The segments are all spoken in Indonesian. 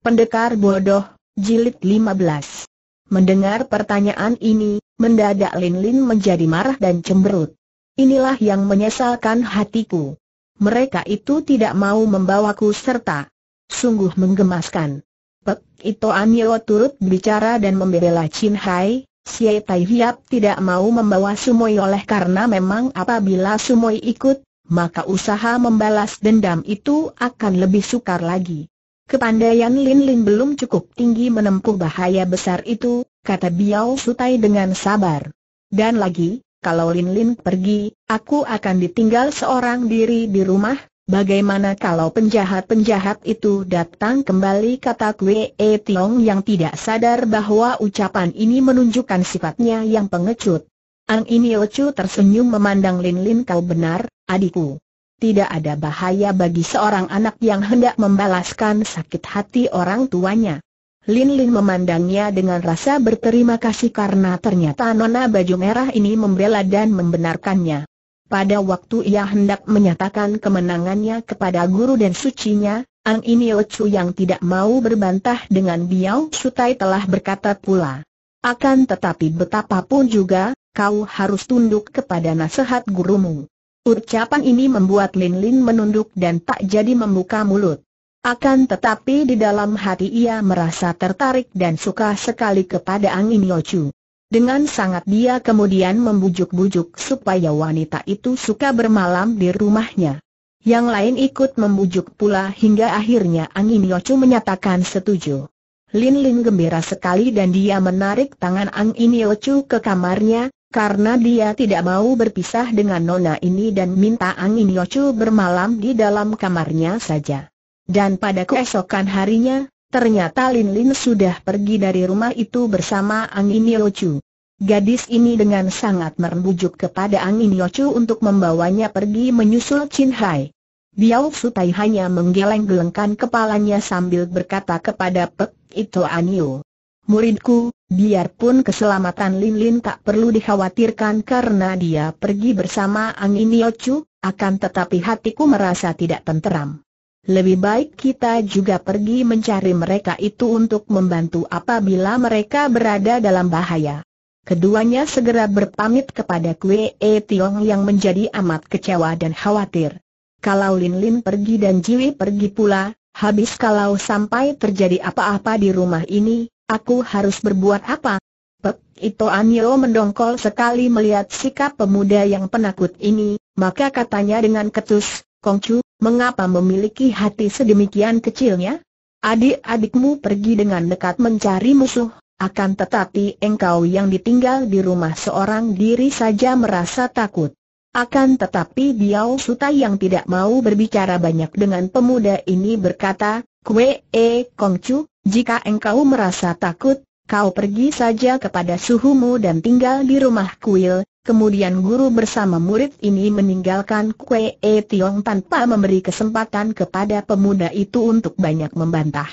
Pendekar bodoh, jilid 15. Mendengar pertanyaan ini, mendadak Lin Lin menjadi marah dan cemberut. Inilah yang menyesalkan hatiku. Mereka itu tidak mau membawaku serta. Sungguh menggemaskan. Pek Ito Anio turut bicara dan membela Chin Hai, Xie Tai Hiap tidak mau membawa Sumoy oleh karena memang apabila Sumoy ikut, maka usaha membalas dendam itu akan lebih sukar lagi. Kepandaian Lin Lin belum cukup tinggi menempuh bahaya besar itu, kata Biao Sutai dengan sabar. Dan lagi, kalau Lin Lin pergi, aku akan ditinggal seorang diri di rumah, bagaimana kalau penjahat-penjahat itu datang kembali kata Kwe E Tiong yang tidak sadar bahwa ucapan ini menunjukkan sifatnya yang pengecut. Ang Chu tersenyum memandang Lin Lin kau benar, adikku tidak ada bahaya bagi seorang anak yang hendak membalaskan sakit hati orang tuanya. Lin Lin memandangnya dengan rasa berterima kasih karena ternyata nona baju merah ini membela dan membenarkannya. Pada waktu ia hendak menyatakan kemenangannya kepada guru dan sucinya, Ang ini Chu yang tidak mau berbantah dengan Biao Sutai telah berkata pula. Akan tetapi betapapun juga, kau harus tunduk kepada nasihat gurumu. Ucapan ini membuat Lin Lin menunduk dan tak jadi membuka mulut. Akan tetapi di dalam hati ia merasa tertarik dan suka sekali kepada Angin Yochu. Dengan sangat dia kemudian membujuk-bujuk supaya wanita itu suka bermalam di rumahnya. Yang lain ikut membujuk pula hingga akhirnya Angin Yochu menyatakan setuju. Lin Lin gembira sekali dan dia menarik tangan Angin Yochu ke kamarnya, karena dia tidak mau berpisah dengan nona ini dan minta angin Yocu bermalam di dalam kamarnya saja. Dan pada keesokan harinya, ternyata Lin Lin sudah pergi dari rumah itu bersama angin Yocu. Gadis ini dengan sangat merembujuk kepada angin Yocu untuk membawanya pergi menyusul Chin Hai. Biao Sutai hanya menggeleng-gelengkan kepalanya sambil berkata kepada Pek Ito Anio muridku, biarpun keselamatan Lin Lin tak perlu dikhawatirkan karena dia pergi bersama Angin Yocu, akan tetapi hatiku merasa tidak tenteram. Lebih baik kita juga pergi mencari mereka itu untuk membantu apabila mereka berada dalam bahaya. Keduanya segera berpamit kepada Kwe E Tiong yang menjadi amat kecewa dan khawatir. Kalau Lin Lin pergi dan Jiwi pergi pula, habis kalau sampai terjadi apa-apa di rumah ini, Aku harus berbuat apa? Pek Ito Anio mendongkol sekali melihat sikap pemuda yang penakut ini, maka katanya dengan ketus, Kongcu, mengapa memiliki hati sedemikian kecilnya? Adik-adikmu pergi dengan dekat mencari musuh, akan tetapi engkau yang ditinggal di rumah seorang diri saja merasa takut. Akan tetapi Biao Suta yang tidak mau berbicara banyak dengan pemuda ini berkata, Kwee eh, Kongcu, jika engkau merasa takut, kau pergi saja kepada suhumu dan tinggal di rumah kuil, kemudian guru bersama murid ini meninggalkan Kue e Tiong tanpa memberi kesempatan kepada pemuda itu untuk banyak membantah.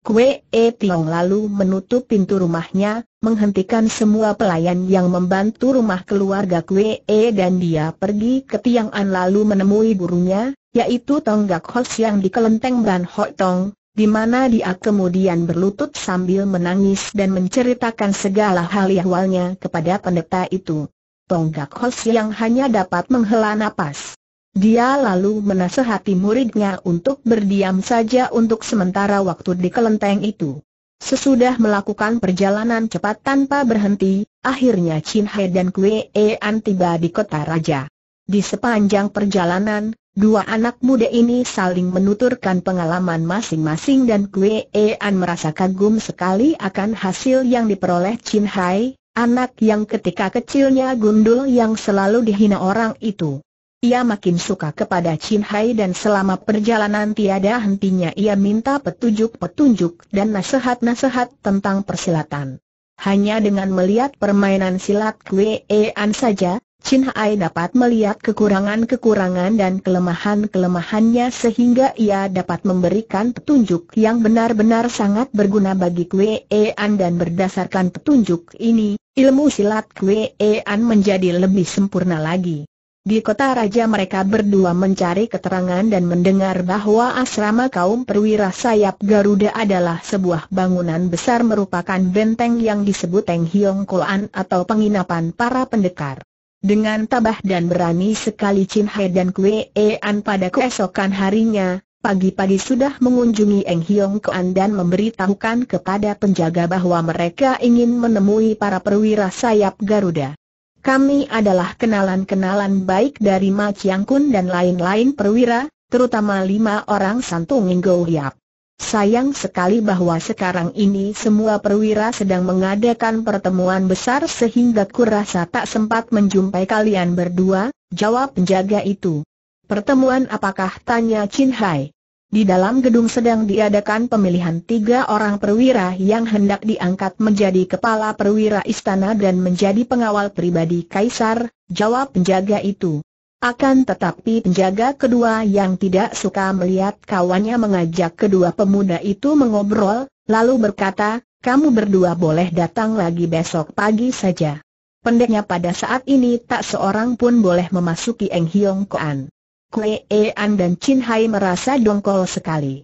Kue e Tiong lalu menutup pintu rumahnya, menghentikan semua pelayan yang membantu rumah keluarga Kue e dan dia pergi ke tiang an lalu menemui gurunya, yaitu Tonggak Hos yang di kelenteng Ban Hok Tong, di mana dia kemudian berlutut sambil menangis dan menceritakan segala hal awalnya kepada pendeta itu. Tonggak Hos yang hanya dapat menghela nafas. Dia lalu menasehati muridnya untuk berdiam saja untuk sementara waktu di kelenteng itu. Sesudah melakukan perjalanan cepat tanpa berhenti, akhirnya Chin He dan Kue An tiba di kota raja. Di sepanjang perjalanan, Dua anak muda ini saling menuturkan pengalaman masing-masing dan Kue An merasa kagum sekali akan hasil yang diperoleh Chin Hai, anak yang ketika kecilnya gundul yang selalu dihina orang itu. Ia makin suka kepada Chin Hai dan selama perjalanan tiada hentinya ia minta petunjuk-petunjuk dan nasihat-nasihat tentang persilatan. Hanya dengan melihat permainan silat Kue An saja, Chin Hai dapat melihat kekurangan-kekurangan dan kelemahan-kelemahannya sehingga ia dapat memberikan petunjuk yang benar-benar sangat berguna bagi Kwe An dan berdasarkan petunjuk ini, ilmu silat Kwe An menjadi lebih sempurna lagi. Di kota raja mereka berdua mencari keterangan dan mendengar bahwa asrama kaum perwira sayap Garuda adalah sebuah bangunan besar merupakan benteng yang disebut Teng Hiong Koan atau penginapan para pendekar. Dengan tabah dan berani sekali Chin He dan Kue An pada keesokan harinya, pagi-pagi sudah mengunjungi Eng Hiong Kuan dan memberitahukan kepada penjaga bahwa mereka ingin menemui para perwira sayap Garuda. Kami adalah kenalan-kenalan baik dari Ma Chiang Kun dan lain-lain perwira, terutama lima orang Santung Ngo Hiap. Sayang sekali bahwa sekarang ini semua perwira sedang mengadakan pertemuan besar sehingga kurasa tak sempat menjumpai kalian berdua, jawab penjaga itu. Pertemuan apakah? tanya Chin Hai. Di dalam gedung sedang diadakan pemilihan tiga orang perwira yang hendak diangkat menjadi kepala perwira istana dan menjadi pengawal pribadi kaisar, jawab penjaga itu. Akan tetapi penjaga kedua yang tidak suka melihat kawannya mengajak kedua pemuda itu mengobrol, lalu berkata, kamu berdua boleh datang lagi besok pagi saja. Pendeknya pada saat ini tak seorang pun boleh memasuki Eng Hiong Koan. Kue An dan Chin Hai merasa dongkol sekali.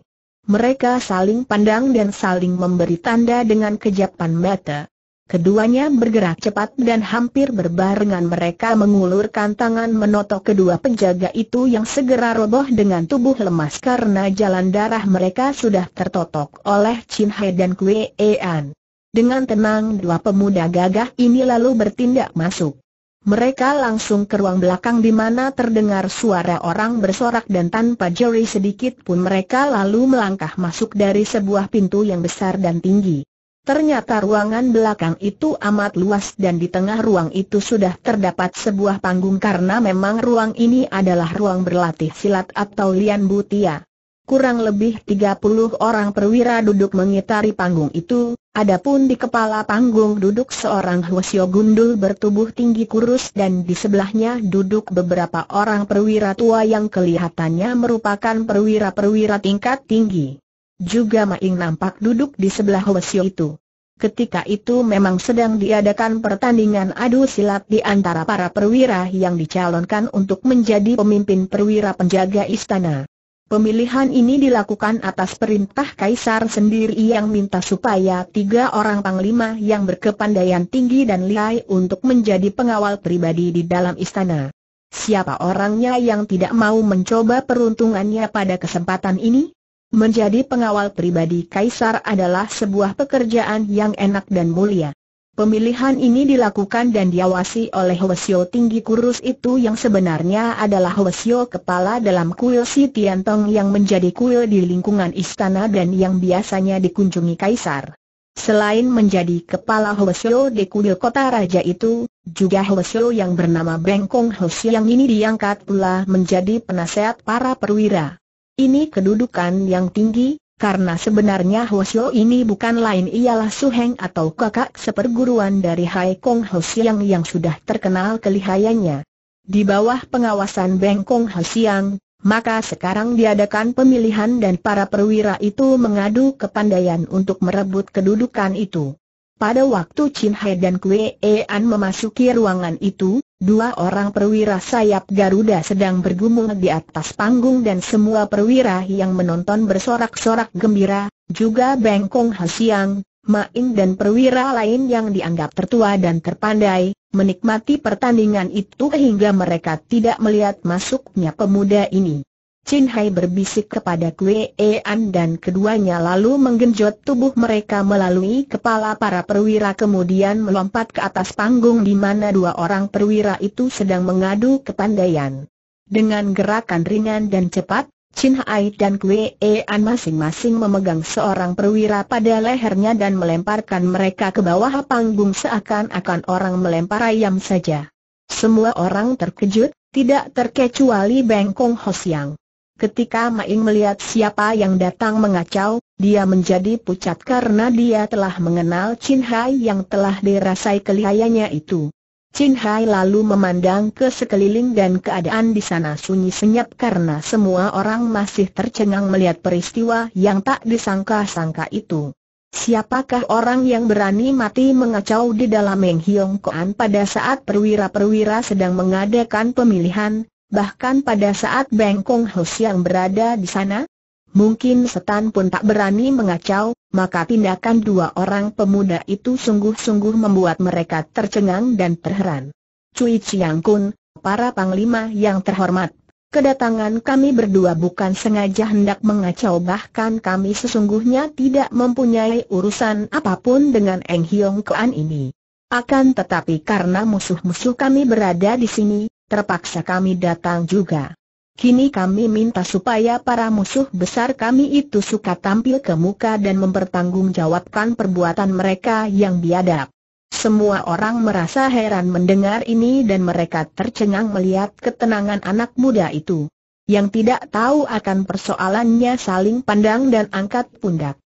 Mereka saling pandang dan saling memberi tanda dengan kejapan mata. Keduanya bergerak cepat dan hampir berbarengan mereka mengulurkan tangan menotok kedua penjaga itu yang segera roboh dengan tubuh lemas karena jalan darah mereka sudah tertotok oleh Chin He dan Kue An. Dengan tenang dua pemuda gagah ini lalu bertindak masuk. Mereka langsung ke ruang belakang di mana terdengar suara orang bersorak dan tanpa jari sedikit pun mereka lalu melangkah masuk dari sebuah pintu yang besar dan tinggi. Ternyata ruangan belakang itu amat luas dan di tengah ruang itu sudah terdapat sebuah panggung karena memang ruang ini adalah ruang berlatih silat atau lian butia. Kurang lebih 30 orang perwira duduk mengitari panggung itu, adapun di kepala panggung duduk seorang Hwasyo Gundul bertubuh tinggi kurus dan di sebelahnya duduk beberapa orang perwira tua yang kelihatannya merupakan perwira-perwira tingkat tinggi. Juga Maing nampak duduk di sebelah Hwasyo itu. Ketika itu memang sedang diadakan pertandingan adu silat di antara para perwira yang dicalonkan untuk menjadi pemimpin perwira penjaga istana. Pemilihan ini dilakukan atas perintah Kaisar sendiri yang minta supaya tiga orang panglima yang berkepandaian tinggi dan lihai untuk menjadi pengawal pribadi di dalam istana. Siapa orangnya yang tidak mau mencoba peruntungannya pada kesempatan ini? Menjadi pengawal pribadi kaisar adalah sebuah pekerjaan yang enak dan mulia. Pemilihan ini dilakukan dan diawasi oleh Hwasyo tinggi kurus itu yang sebenarnya adalah Hwasyo kepala dalam kuil si Tiantong yang menjadi kuil di lingkungan istana dan yang biasanya dikunjungi kaisar. Selain menjadi kepala Hwasyo di kuil kota raja itu, juga Hwasyo yang bernama Bengkong Hwasyo yang ini diangkat pula menjadi penasehat para perwira. Ini kedudukan yang tinggi, karena sebenarnya Hoshio ini bukan lain ialah Suheng atau kakak seperguruan dari Hai Kong Hosiang yang sudah terkenal kelihayannya. Di bawah pengawasan Beng Kong Hosiang, maka sekarang diadakan pemilihan dan para perwira itu mengadu kepandaian untuk merebut kedudukan itu. Pada waktu Chin Hai dan Kue An memasuki ruangan itu, dua orang perwira sayap Garuda sedang bergumul di atas panggung dan semua perwira yang menonton bersorak-sorak gembira, juga Bengkong Ma Main dan perwira lain yang dianggap tertua dan terpandai, menikmati pertandingan itu hingga mereka tidak melihat masuknya pemuda ini. Chin Hai berbisik kepada Kue An dan keduanya lalu menggenjot tubuh mereka melalui kepala para perwira kemudian melompat ke atas panggung di mana dua orang perwira itu sedang mengadu kepandaian. Dengan gerakan ringan dan cepat, Chin Hai dan Kue An masing-masing memegang seorang perwira pada lehernya dan melemparkan mereka ke bawah panggung seakan-akan orang melempar ayam saja. Semua orang terkejut, tidak terkecuali Bengkong Hosiang. Ketika Maing melihat siapa yang datang mengacau, dia menjadi pucat karena dia telah mengenal Chin Hai yang telah dirasai kelihayanya itu. Chin Hai lalu memandang ke sekeliling dan keadaan di sana sunyi senyap karena semua orang masih tercengang melihat peristiwa yang tak disangka-sangka itu. Siapakah orang yang berani mati mengacau di dalam Meng Hiong Koan pada saat perwira-perwira sedang mengadakan pemilihan, bahkan pada saat Bengkong Kong Hus yang berada di sana, mungkin setan pun tak berani mengacau, maka tindakan dua orang pemuda itu sungguh-sungguh membuat mereka tercengang dan terheran. Cui Chiang Kun, para panglima yang terhormat, Kedatangan kami berdua bukan sengaja hendak mengacau bahkan kami sesungguhnya tidak mempunyai urusan apapun dengan Eng Hiong Kuan ini. Akan tetapi karena musuh-musuh kami berada di sini, terpaksa kami datang juga. Kini kami minta supaya para musuh besar kami itu suka tampil ke muka dan mempertanggungjawabkan perbuatan mereka yang biadab. Semua orang merasa heran mendengar ini dan mereka tercengang melihat ketenangan anak muda itu. Yang tidak tahu akan persoalannya saling pandang dan angkat pundak.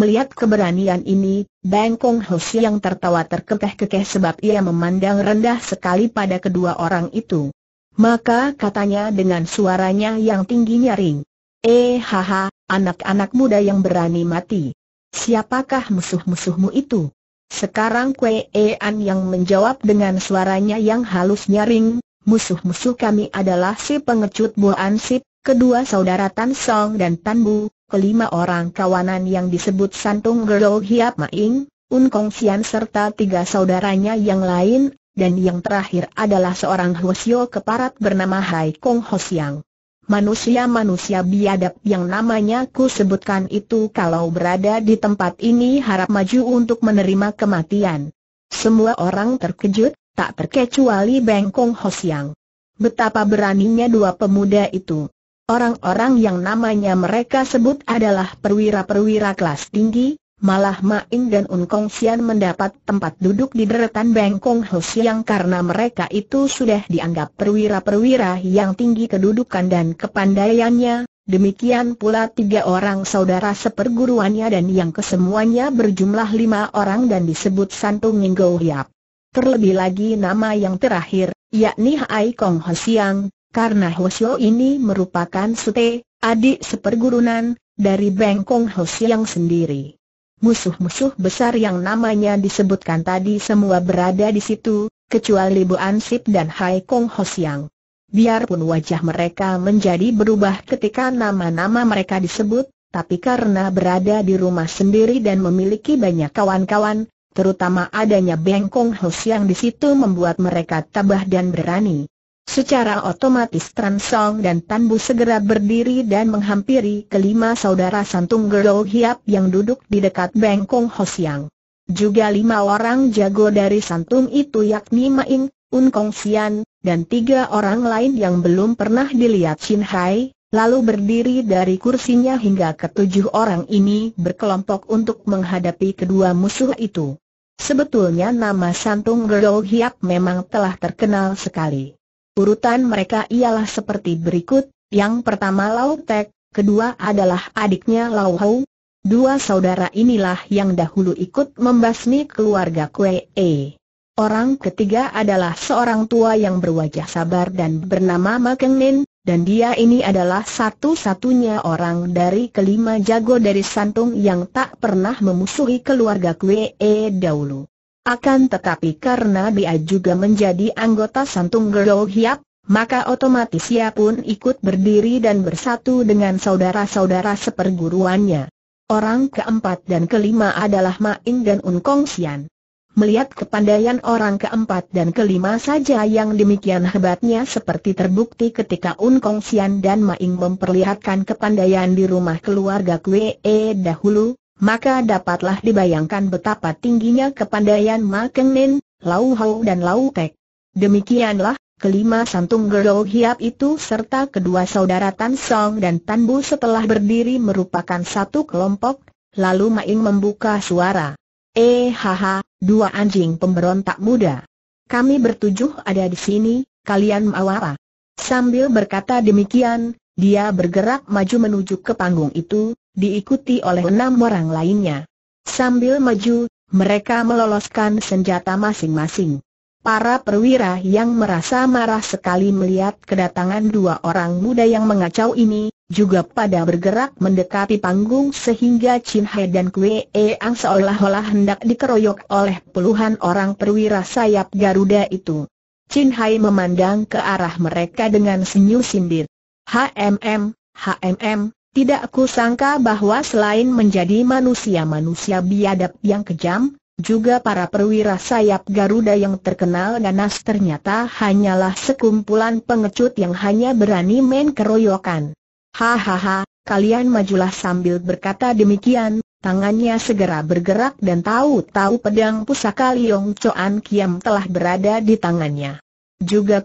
Melihat keberanian ini, Bang Kong Ho yang tertawa terkekeh-kekeh sebab ia memandang rendah sekali pada kedua orang itu. Maka katanya dengan suaranya yang tinggi nyaring. Eh haha, anak-anak muda yang berani mati. Siapakah musuh-musuhmu itu? Sekarang Kue An yang menjawab dengan suaranya yang halus nyaring, musuh-musuh kami adalah si pengecut An Sip, kedua saudara Tan Song dan Tan Bu, kelima orang kawanan yang disebut Santung Gerol Hiap Maing, Un Kong Sian serta tiga saudaranya yang lain, dan yang terakhir adalah seorang Hosio keparat bernama Hai Kong Hosiang. Manusia-manusia biadab yang namanya ku sebutkan itu kalau berada di tempat ini harap maju untuk menerima kematian. Semua orang terkejut, tak terkecuali Beng Kong Hosiang. Betapa beraninya dua pemuda itu. Orang-orang yang namanya mereka sebut adalah perwira-perwira kelas tinggi, malah Maing dan Unkong Xian mendapat tempat duduk di deretan Bengkong Ho Siang karena mereka itu sudah dianggap perwira-perwira yang tinggi kedudukan dan kepandaiannya, demikian pula tiga orang saudara seperguruannya dan yang kesemuanya berjumlah lima orang dan disebut Santung Ninggo Hiap. Terlebih lagi nama yang terakhir, yakni Hai Kong Ho Siang, karena Hoshio ini merupakan sute, adik sepergurunan, dari Bengkong Hoshio yang sendiri. Musuh-musuh besar yang namanya disebutkan tadi semua berada di situ, kecuali Bu Ansip dan Hai Kong Hoshiang. Biarpun wajah mereka menjadi berubah ketika nama-nama mereka disebut, tapi karena berada di rumah sendiri dan memiliki banyak kawan-kawan, terutama adanya Bengkong yang di situ membuat mereka tabah dan berani. Secara otomatis Transong dan Tanbu segera berdiri dan menghampiri kelima saudara Santung Gelo Hiap yang duduk di dekat bengkong Hosiang. Juga lima orang jago dari Santung itu yakni Maing, Un Kong Sian, dan tiga orang lain yang belum pernah dilihat Shin Hai, lalu berdiri dari kursinya hingga ketujuh orang ini berkelompok untuk menghadapi kedua musuh itu. Sebetulnya nama Santung Gelo Hiap memang telah terkenal sekali. Urutan mereka ialah seperti berikut, yang pertama Lau Tek, kedua adalah adiknya Lau Hou. Dua saudara inilah yang dahulu ikut membasmi keluarga Kue E. Orang ketiga adalah seorang tua yang berwajah sabar dan bernama Makeng Nin, dan dia ini adalah satu-satunya orang dari kelima jago dari Santung yang tak pernah memusuhi keluarga Kue e dahulu. Akan tetapi karena dia juga menjadi anggota Santung Gerou Hiap, maka otomatis ia pun ikut berdiri dan bersatu dengan saudara-saudara seperguruannya. Orang keempat dan kelima adalah Ing dan Kong Sian. Melihat kepandaian orang keempat dan kelima saja yang demikian hebatnya seperti terbukti ketika Kong Sian dan Maing memperlihatkan kepandaian di rumah keluarga Kwee e dahulu, maka dapatlah dibayangkan betapa tingginya kepandaian Ma Keng Nen, Lau Hau dan Lau Tek. Demikianlah, kelima santung Gero Hiap itu serta kedua saudara Tan Song dan Tan Bu setelah berdiri merupakan satu kelompok, lalu Ing membuka suara. Eh haha, dua anjing pemberontak muda. Kami bertujuh ada di sini, kalian mau apa? Sambil berkata demikian, dia bergerak maju menuju ke panggung itu, diikuti oleh enam orang lainnya. Sambil maju, mereka meloloskan senjata masing-masing. Para perwira yang merasa marah sekali melihat kedatangan dua orang muda yang mengacau ini, juga pada bergerak mendekati panggung sehingga Chin Hai dan E Ang seolah-olah hendak dikeroyok oleh puluhan orang perwira sayap Garuda itu. Chin Hai memandang ke arah mereka dengan senyum sindir. HMM, HMM, tidak aku sangka bahwa selain menjadi manusia-manusia biadab yang kejam, juga para perwira sayap Garuda yang terkenal ganas ternyata hanyalah sekumpulan pengecut yang hanya berani main keroyokan. Hahaha, kalian majulah sambil berkata demikian, tangannya segera bergerak dan tahu-tahu pedang pusaka Liong Choan Kiam telah berada di tangannya. Juga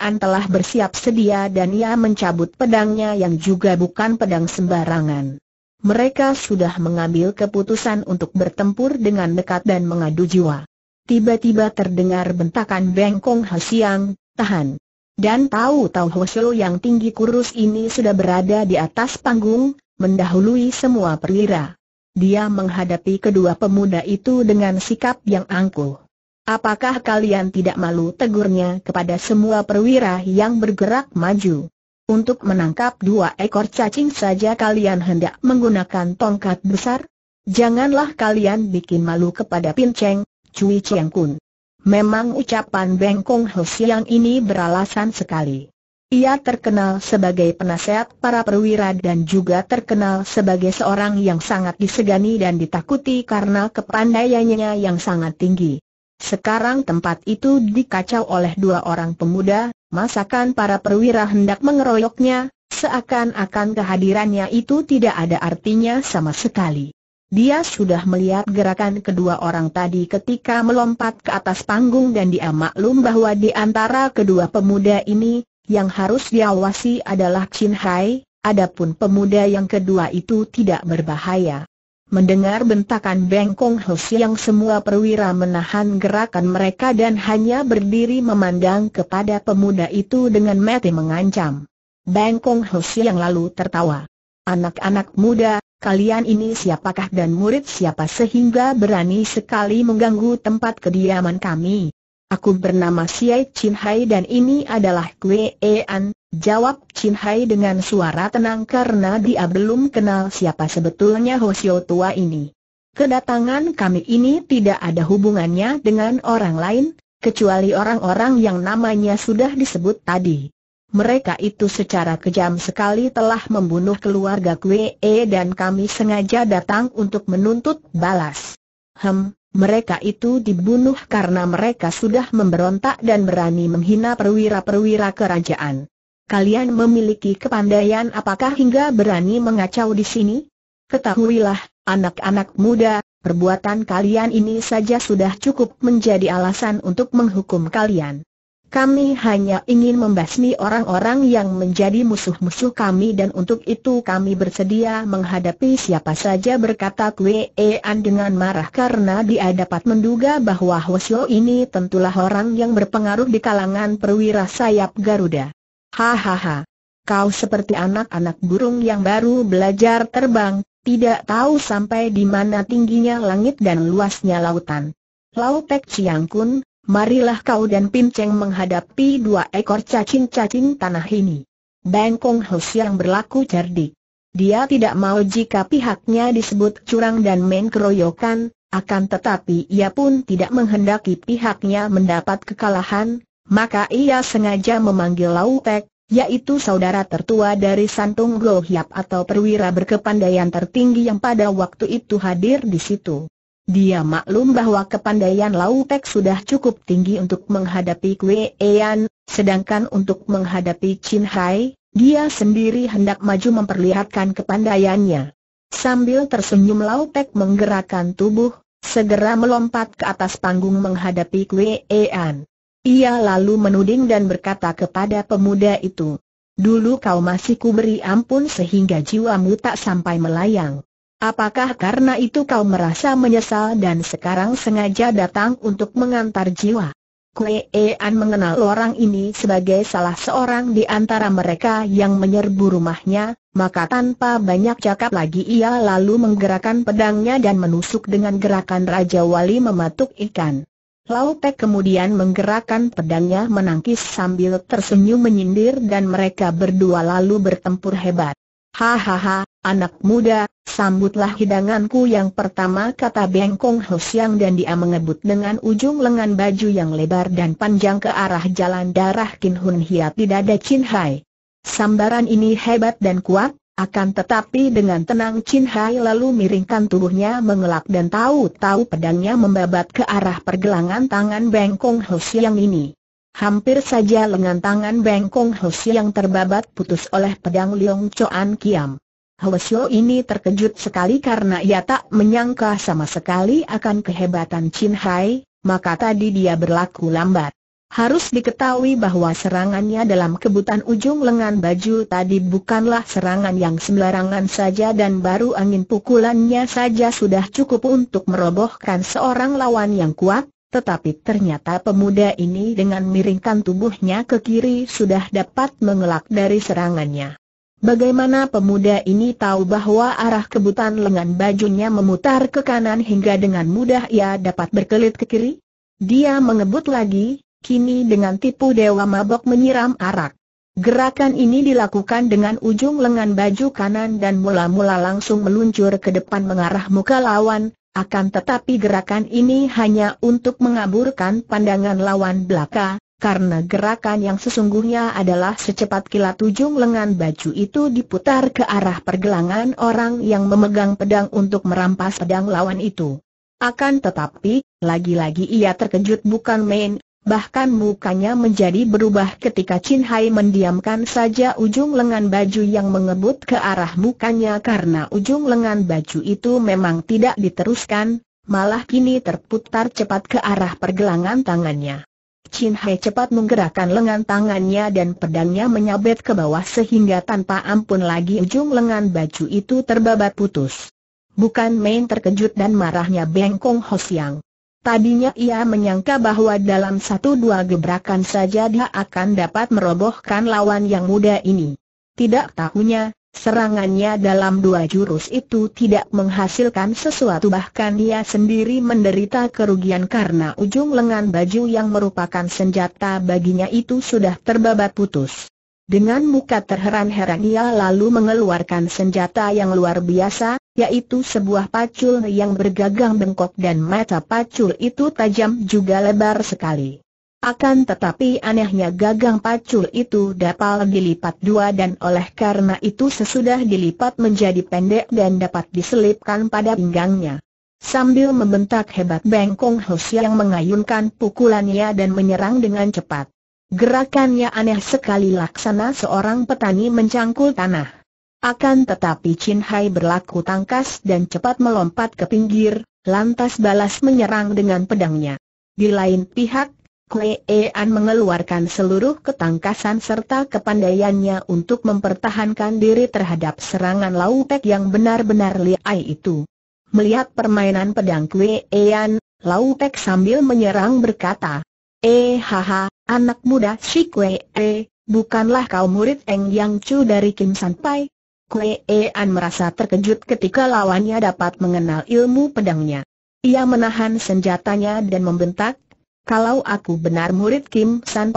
An telah bersiap sedia dan ia mencabut pedangnya yang juga bukan pedang sembarangan. Mereka sudah mengambil keputusan untuk bertempur dengan dekat dan mengadu jiwa. Tiba-tiba terdengar bentakan Bengkong Hasiang, tahan. Dan tahu-tahu Hosho yang tinggi kurus ini sudah berada di atas panggung, mendahului semua perwira. Dia menghadapi kedua pemuda itu dengan sikap yang angkuh. Apakah kalian tidak malu tegurnya kepada semua perwira yang bergerak maju? Untuk menangkap dua ekor cacing saja kalian hendak menggunakan tongkat besar? Janganlah kalian bikin malu kepada Pinceng, Cui Chiang Kun. Memang ucapan Beng Kong Ho Siang ini beralasan sekali. Ia terkenal sebagai penasehat para perwira dan juga terkenal sebagai seorang yang sangat disegani dan ditakuti karena kepandaiannya yang sangat tinggi. Sekarang tempat itu dikacau oleh dua orang pemuda, masakan para perwira hendak mengeroyoknya, seakan-akan kehadirannya itu tidak ada artinya sama sekali. Dia sudah melihat gerakan kedua orang tadi ketika melompat ke atas panggung dan dia maklum bahwa di antara kedua pemuda ini, yang harus diawasi adalah Chin Hai, adapun pemuda yang kedua itu tidak berbahaya. Mendengar bentakan Bengkong Hos yang semua perwira menahan gerakan mereka dan hanya berdiri memandang kepada pemuda itu dengan mati mengancam. Bengkong Hos yang lalu tertawa. Anak-anak muda, kalian ini siapakah dan murid siapa sehingga berani sekali mengganggu tempat kediaman kami? Aku bernama Siai Chin Hai dan ini adalah Kue An, Jawab Chin Hai dengan suara tenang karena dia belum kenal siapa sebetulnya Hosio tua ini. Kedatangan kami ini tidak ada hubungannya dengan orang lain, kecuali orang-orang yang namanya sudah disebut tadi. Mereka itu secara kejam sekali telah membunuh keluarga Kwe e dan kami sengaja datang untuk menuntut balas. Hem, mereka itu dibunuh karena mereka sudah memberontak dan berani menghina perwira-perwira kerajaan. Kalian memiliki kepandaian apakah hingga berani mengacau di sini? Ketahuilah, anak-anak muda, perbuatan kalian ini saja sudah cukup menjadi alasan untuk menghukum kalian. Kami hanya ingin membasmi orang-orang yang menjadi musuh-musuh kami dan untuk itu kami bersedia menghadapi siapa saja berkata Kwean dengan marah karena dia dapat menduga bahwa Hwasyo ini tentulah orang yang berpengaruh di kalangan perwira sayap Garuda. Hahaha. Kau seperti anak-anak burung yang baru belajar terbang, tidak tahu sampai di mana tingginya langit dan luasnya lautan. Lau Pek Chiang Kun, marilah kau dan Pin Cheng menghadapi dua ekor cacing-cacing tanah ini. Bengkong Kong Hus yang berlaku cerdik. Dia tidak mau jika pihaknya disebut curang dan main keroyokan, akan tetapi ia pun tidak menghendaki pihaknya mendapat kekalahan, maka ia sengaja memanggil Lautek, yaitu saudara tertua dari Santung Go Hiap atau perwira berkepandaian tertinggi yang pada waktu itu hadir di situ. Dia maklum bahwa kepandaian Lautek sudah cukup tinggi untuk menghadapi Kue Ean, sedangkan untuk menghadapi Chin Hai, dia sendiri hendak maju memperlihatkan kepandaiannya. Sambil tersenyum Lautek menggerakkan tubuh, segera melompat ke atas panggung menghadapi Kue Ean. Ia lalu menuding dan berkata kepada pemuda itu, Dulu kau masih kuberi ampun sehingga jiwamu tak sampai melayang. Apakah karena itu kau merasa menyesal dan sekarang sengaja datang untuk mengantar jiwa? Kuean mengenal orang ini sebagai salah seorang di antara mereka yang menyerbu rumahnya, maka tanpa banyak cakap lagi ia lalu menggerakkan pedangnya dan menusuk dengan gerakan Raja Wali mematuk ikan. Lau kemudian menggerakkan pedangnya menangkis sambil tersenyum menyindir dan mereka berdua lalu bertempur hebat. Hahaha, anak muda, sambutlah hidanganku yang pertama kata Bengkong Hosiang dan dia mengebut dengan ujung lengan baju yang lebar dan panjang ke arah jalan darah Kin Hun Hiat di dada Chin Hai. Sambaran ini hebat dan kuat, akan tetapi dengan tenang Chin Hai lalu miringkan tubuhnya mengelak dan tahu-tahu pedangnya membabat ke arah pergelangan tangan Bengkong Ho Siang ini. Hampir saja lengan tangan Bengkong Ho Siang terbabat putus oleh pedang Leong Choan Kiam. Hwasyo ini terkejut sekali karena ia tak menyangka sama sekali akan kehebatan Chin Hai, maka tadi dia berlaku lambat. Harus diketahui bahwa serangannya dalam kebutan ujung lengan baju tadi bukanlah serangan yang sembarangan saja dan baru angin pukulannya saja sudah cukup untuk merobohkan seorang lawan yang kuat, tetapi ternyata pemuda ini dengan miringkan tubuhnya ke kiri sudah dapat mengelak dari serangannya. Bagaimana pemuda ini tahu bahwa arah kebutan lengan bajunya memutar ke kanan hingga dengan mudah ia dapat berkelit ke kiri? Dia mengebut lagi, kini dengan tipu dewa mabok menyiram arak. Gerakan ini dilakukan dengan ujung lengan baju kanan dan mula-mula langsung meluncur ke depan mengarah muka lawan, akan tetapi gerakan ini hanya untuk mengaburkan pandangan lawan belaka, karena gerakan yang sesungguhnya adalah secepat kilat ujung lengan baju itu diputar ke arah pergelangan orang yang memegang pedang untuk merampas pedang lawan itu. Akan tetapi, lagi-lagi ia terkejut bukan main, bahkan mukanya menjadi berubah ketika Chin Hai mendiamkan saja ujung lengan baju yang mengebut ke arah mukanya karena ujung lengan baju itu memang tidak diteruskan, malah kini terputar cepat ke arah pergelangan tangannya. Chin Hai cepat menggerakkan lengan tangannya dan pedangnya menyabet ke bawah sehingga tanpa ampun lagi ujung lengan baju itu terbabat putus. Bukan main terkejut dan marahnya Beng Kong Ho Siang. Tadinya ia menyangka bahwa dalam satu dua gebrakan saja dia akan dapat merobohkan lawan yang muda ini. Tidak tahunya, serangannya dalam dua jurus itu tidak menghasilkan sesuatu bahkan dia sendiri menderita kerugian karena ujung lengan baju yang merupakan senjata baginya itu sudah terbabat putus. Dengan muka terheran-heran ia lalu mengeluarkan senjata yang luar biasa, yaitu sebuah pacul yang bergagang bengkok dan mata pacul itu tajam juga lebar sekali. Akan tetapi anehnya gagang pacul itu dapat dilipat dua dan oleh karena itu sesudah dilipat menjadi pendek dan dapat diselipkan pada pinggangnya. Sambil membentak hebat Bengkong Hos yang mengayunkan pukulannya dan menyerang dengan cepat. Gerakannya aneh sekali laksana seorang petani mencangkul tanah. Akan tetapi Chin Hai berlaku tangkas dan cepat melompat ke pinggir, lantas balas menyerang dengan pedangnya. Di lain pihak, Kue An mengeluarkan seluruh ketangkasan serta kepandaiannya untuk mempertahankan diri terhadap serangan Lau Laupek yang benar-benar liai itu. Melihat permainan pedang Kue An, Lau Laupek sambil menyerang berkata, Eh haha, anak muda si Kue E, bukanlah kau murid Eng Yang Chu dari Kim Sanpai? Kue An merasa terkejut ketika lawannya dapat mengenal ilmu pedangnya. Ia menahan senjatanya dan membentak, kalau aku benar murid Kim San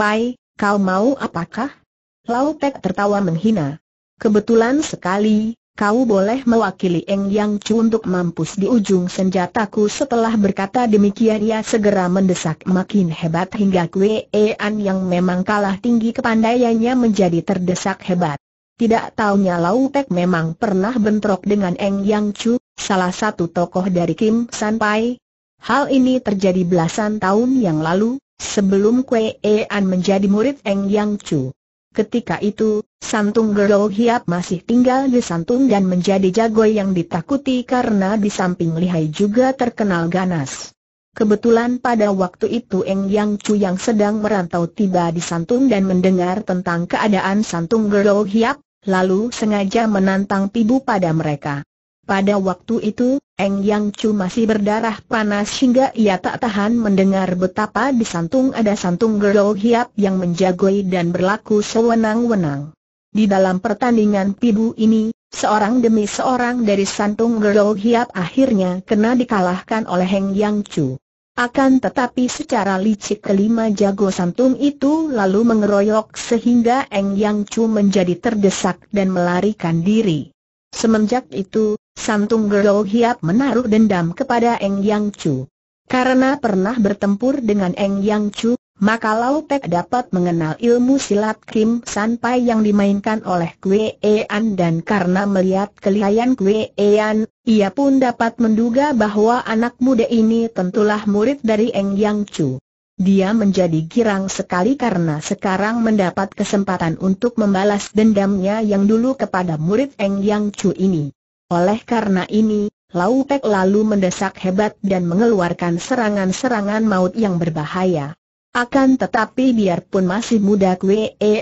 kau mau apakah? Lau Pek tertawa menghina. Kebetulan sekali, kau boleh mewakili Eng Yang Chu untuk mampus di ujung senjataku setelah berkata demikian ia segera mendesak makin hebat hingga Kue An yang memang kalah tinggi kepandaiannya menjadi terdesak hebat. Tidak taunya Lau Pek memang pernah bentrok dengan Eng Yang Chu, salah satu tokoh dari Kim San Pai. Hal ini terjadi belasan tahun yang lalu, sebelum Kue An menjadi murid Eng Yang Chu. Ketika itu, Santung Gerol Hiap masih tinggal di Santung dan menjadi jago yang ditakuti karena di samping lihai juga terkenal ganas. Kebetulan pada waktu itu Eng Yang Chu yang sedang merantau tiba di Santung dan mendengar tentang keadaan Santung Gerlo Hiap, lalu sengaja menantang pibu pada mereka. Pada waktu itu, Eng Yang Chu masih berdarah panas hingga ia tak tahan mendengar betapa di Santung ada Santung Gerlo Hiap yang menjagoi dan berlaku sewenang-wenang. Di dalam pertandingan pidu ini, seorang demi seorang dari Santung Gerou Hiap akhirnya kena dikalahkan oleh Heng Yang Chu. Akan tetapi secara licik kelima jago Santung itu lalu mengeroyok sehingga Heng Yang Chu menjadi terdesak dan melarikan diri. Semenjak itu, Santung Gerou Hiap menaruh dendam kepada Heng Yang Chu. Karena pernah bertempur dengan Eng Yang Chu, maka Lau Pek dapat mengenal ilmu silat Kim Sanpai yang dimainkan oleh Kue Ean dan karena melihat kelihayan Kue Ean, ia pun dapat menduga bahwa anak muda ini tentulah murid dari Eng Yang Chu. Dia menjadi girang sekali karena sekarang mendapat kesempatan untuk membalas dendamnya yang dulu kepada murid Eng Yang Chu ini. Oleh karena ini, Lau Pek lalu mendesak hebat dan mengeluarkan serangan-serangan maut yang berbahaya. Akan tetapi biarpun masih muda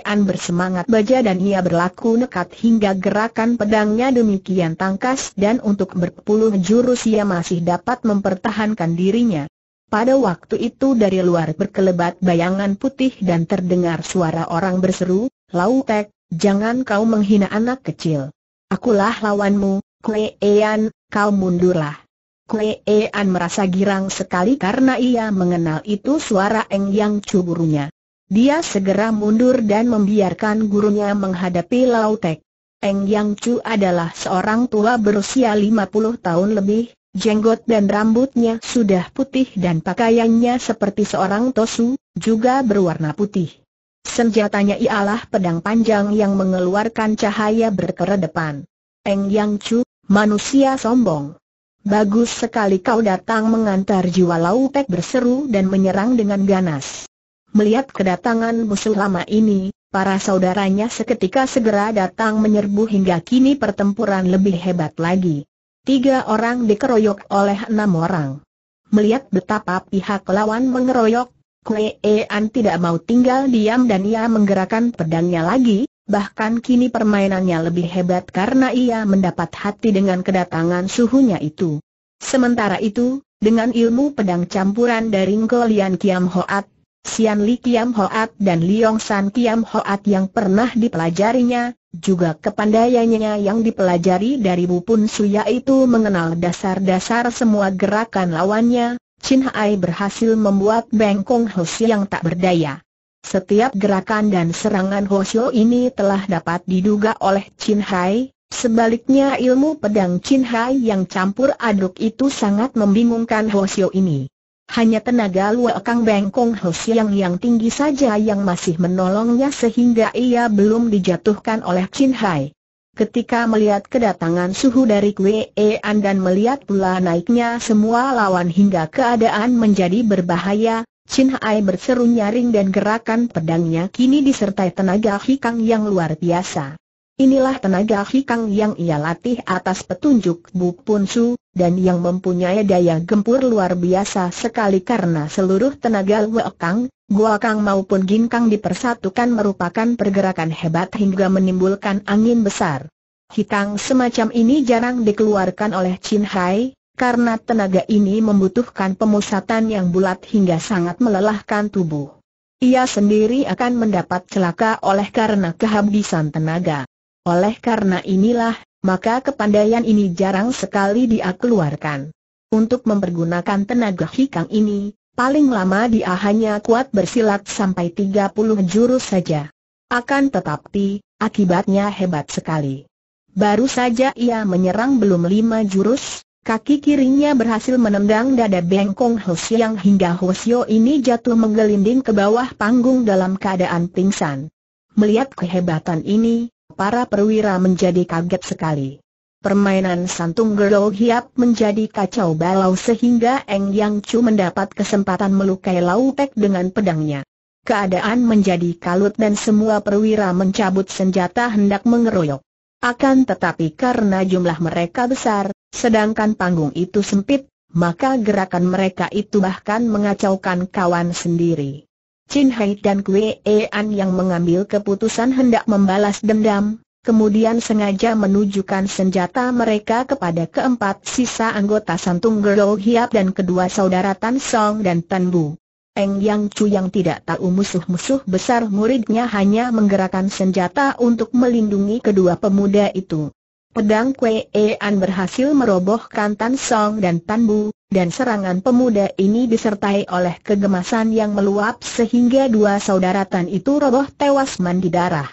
An bersemangat baja dan ia berlaku nekat hingga gerakan pedangnya demikian tangkas dan untuk berpuluh jurus ia masih dapat mempertahankan dirinya. Pada waktu itu dari luar berkelebat bayangan putih dan terdengar suara orang berseru, Lau Tek, jangan kau menghina anak kecil. Akulah lawanmu, An, kau mundurlah. Kue-an merasa girang sekali karena ia mengenal itu suara Eng yang gurunya. Dia segera mundur dan membiarkan gurunya menghadapi Lautek. Eng Yang Chu adalah seorang tua berusia 50 tahun lebih, jenggot dan rambutnya sudah putih dan pakaiannya seperti seorang tosu, juga berwarna putih. Senjatanya ialah pedang panjang yang mengeluarkan cahaya berkeredepan. Eng Yang Chu, manusia sombong. Bagus sekali kau datang mengantar jiwa laupek berseru dan menyerang dengan ganas. Melihat kedatangan musuh lama ini, para saudaranya seketika segera datang menyerbu hingga kini pertempuran lebih hebat lagi. Tiga orang dikeroyok oleh enam orang. Melihat betapa pihak lawan mengeroyok, An tidak mau tinggal diam dan ia menggerakkan pedangnya lagi, bahkan kini permainannya lebih hebat karena ia mendapat hati dengan kedatangan suhunya itu. Sementara itu, dengan ilmu pedang campuran dari Ngolian Kiam Hoat, Sian Li Kiam Hoat dan Liong San Kiam Hoat yang pernah dipelajarinya, juga kepandaiannya yang dipelajari dari Bupun Suya itu mengenal dasar-dasar semua gerakan lawannya, Chin Hai berhasil membuat Bengkong Ho yang tak berdaya. Setiap gerakan dan serangan Hoshio ini telah dapat diduga oleh Chin Hai, sebaliknya ilmu pedang Chin Hai yang campur aduk itu sangat membingungkan Hoshio ini. Hanya tenaga Lua Kang Bengkong Hoshio yang yang tinggi saja yang masih menolongnya sehingga ia belum dijatuhkan oleh Chin Hai. Ketika melihat kedatangan suhu dari Kwean dan melihat pula naiknya semua lawan hingga keadaan menjadi berbahaya, Chin Hai berseru nyaring dan gerakan pedangnya kini disertai tenaga hikang yang luar biasa. Inilah tenaga hikang yang ia latih atas petunjuk Bu Pun Su, dan yang mempunyai daya gempur luar biasa sekali karena seluruh tenaga Wekang, Guakang maupun Ginkang dipersatukan merupakan pergerakan hebat hingga menimbulkan angin besar. Hikang semacam ini jarang dikeluarkan oleh Chin Hai, karena tenaga ini membutuhkan pemusatan yang bulat hingga sangat melelahkan tubuh. Ia sendiri akan mendapat celaka oleh karena kehabisan tenaga. Oleh karena inilah, maka kepandaian ini jarang sekali dia keluarkan. Untuk mempergunakan tenaga hikang ini, paling lama dia hanya kuat bersilat sampai 30 jurus saja. Akan tetapi, akibatnya hebat sekali. Baru saja ia menyerang belum lima jurus, Kaki kirinya berhasil menendang dada bengkong Hosio yang hingga Hosio ini jatuh menggelinding ke bawah panggung dalam keadaan pingsan. Melihat kehebatan ini, para perwira menjadi kaget sekali. Permainan santung gelo Hiap menjadi kacau balau sehingga Eng Yang Chu mendapat kesempatan melukai Lau Pek dengan pedangnya. Keadaan menjadi kalut dan semua perwira mencabut senjata hendak mengeroyok. Akan tetapi karena jumlah mereka besar, Sedangkan panggung itu sempit, maka gerakan mereka itu bahkan mengacaukan kawan sendiri. Chin Hai dan Kue An yang mengambil keputusan hendak membalas dendam, kemudian sengaja menunjukkan senjata mereka kepada keempat sisa anggota Santung Gero Hiap dan kedua saudara Tan Song dan Tan Bu. Eng Yang Chu yang tidak tahu musuh-musuh besar muridnya hanya menggerakkan senjata untuk melindungi kedua pemuda itu. Pedang An berhasil merobohkan Tan Song dan Tan Bu, dan serangan pemuda ini disertai oleh kegemasan yang meluap sehingga dua saudara Tan itu roboh tewas mandi darah.